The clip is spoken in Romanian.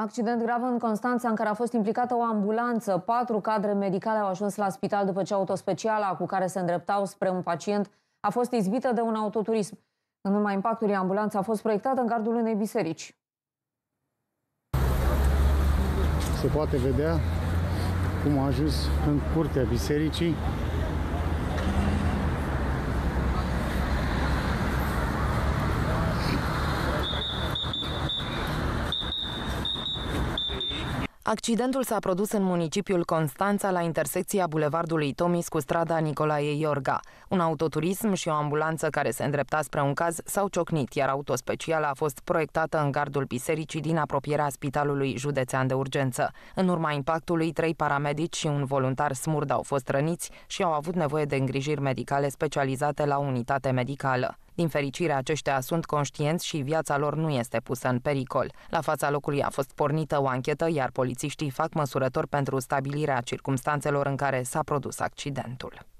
Accident grav în Constanța în care a fost implicată o ambulanță. Patru cadre medicale au ajuns la spital după ce autospeciala cu care se îndreptau spre un pacient a fost izbită de un autoturism. În urma impactului, ambulanța a fost proiectată în gardul unei biserici. Se poate vedea cum a ajuns în curtea bisericii Accidentul s-a produs în municipiul Constanța, la intersecția bulevardului Tomis cu strada Nicolae Iorga. Un autoturism și o ambulanță care se îndrepta spre un caz s-au ciocnit, iar autospecială a fost proiectată în gardul bisericii din apropierea Spitalului Județean de Urgență. În urma impactului, trei paramedici și un voluntar smurd au fost răniți și au avut nevoie de îngrijiri medicale specializate la unitate medicală. Din fericire, aceștia sunt conștienți și viața lor nu este pusă în pericol. La fața locului a fost pornită o anchetă, iar polițiștii fac măsurători pentru stabilirea circumstanțelor în care s-a produs accidentul.